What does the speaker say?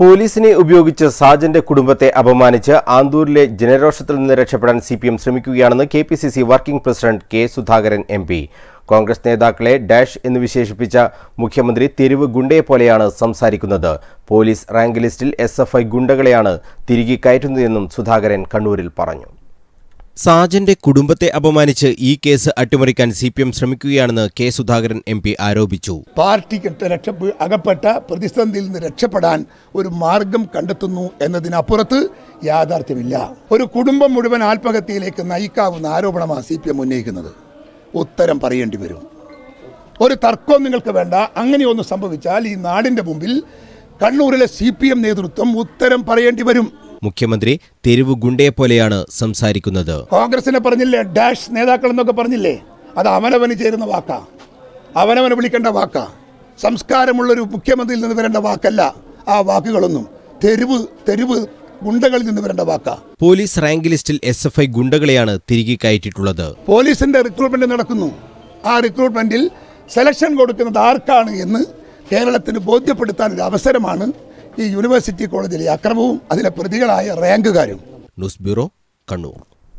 പോലീസിനെ ഉപയോഗിച്ച് സാജന്റെ കുടുംബത്തെ അപമാനിച്ച് ആന്തൂരിലെ ജനരോഷത്തിൽ നിന്ന് രക്ഷപ്പെടാൻ സി പി എം ശ്രമിക്കുകയാണെന്ന് K P C C working president K Sudhakaran M P Congress നേതാക്കളെ ഡാഷ് എന്ന് വിശേഷിപ്പിച്ച മുഖ്യമന്ത്രി തെരുവ് ഗുണ്ടയെ പോലെയാണ് സംസാരിക്കുന്നത് പോലീസ് റാങ്ക് ലിസ്റ്റിൽ എസ് എഫ് ഐ ഗുണ്ടകളെയാണ് തിരികെ കയറ്റുന്നതെന്നും സുധാകരൻ കണ്ണൂരിൽ പറഞ്ഞു സാജന്റെ കുടുംബത്തെ അപമാനിച്ച് ഈ കേസ് അട്ടിമറിക്കാൻ സി പി എം ശ്രമിക്കുകയാണെന്ന് കെ സുധാകരൻ എം പി ആരോപിച്ചു പാർട്ടിക്ക് അകപ്പെട്ട പ്രതിസന്ധിയിൽ നിന്ന് രക്ഷപ്പെടാൻ ഒരു മാർഗം കണ്ടെത്തുന്നു എന്നതിനപ്പുറത്ത് യാഥാർത്ഥ്യമില്ല ഒരു കുടുംബം മുഴുവൻ ആത്മഹത്യയിലേക്ക് നയിക്കാവുന്ന ആരോപണമാണ് സി പി എം ഉന്നയിക്കുന്നത് ഉത്തരം പറയേണ്ടി വരും ഒരു തർക്കവും നിങ്ങൾക്ക് വേണ്ട അങ്ങനെയൊന്നും സംഭവിച്ചാൽ ഈ നാടിന്റെ മുമ്പിൽ കണ്ണൂരിലെ സി പി എം നേതൃത്വം ഉത്തരം പറയേണ്ടി വരും മുഖ്യമന്ത്രി തെരുവ് ഗുണ്ടയെ പോലെയാണ് സംസാരിക്കുന്നത് കോൺഗ്രസിനെ പറഞ്ഞില്ലേ ഡാഷ് നേതാക്കൾ എന്നൊക്കെ പറഞ്ഞില്ലേ അത് അവനവന് ചേരുന്ന വാക്കാ അവനവന് വിളിക്കേണ്ട വാക്കാ സംസ്കാരമുള്ളൊരു മുഖ്യമന്ത്രിയിൽ നിന്ന് വരേണ്ട വാക്കല്ല ആ വാക്കുകളൊന്നും തെരുവ് തെരുവ് ഗുണ്ടകളിൽ നിന്ന് വരേണ്ട വാക്കാ പോലീസ് റാങ്ക് ലിസ്റ്റിൽ എസ് എഫ് ഐ ഗുണ്ടകളെയാണ് തിരികെ കയറ്റിയിട്ടുള്ളത് പോലീസിന്റെ റിക്രൂട്ട്മെന്റ് നടക്കുന്നു ആ റിക്രൂട്ട്മെന്റിൽ സെലക്ഷൻ കൊടുക്കുന്നത് ആർക്കാണ് എന്ന് കേരളത്തിന് ബോധ്യപ്പെടുത്താൻ ഒരു അവസരമാണ് ഈ യൂണിവേഴ്സിറ്റി കോളേജിലെ അക്രമവും അതിലെ പ്രതികളായ റാങ്കുകാരും ന്യൂസ് ബ്യൂറോ കണ്ണൂർ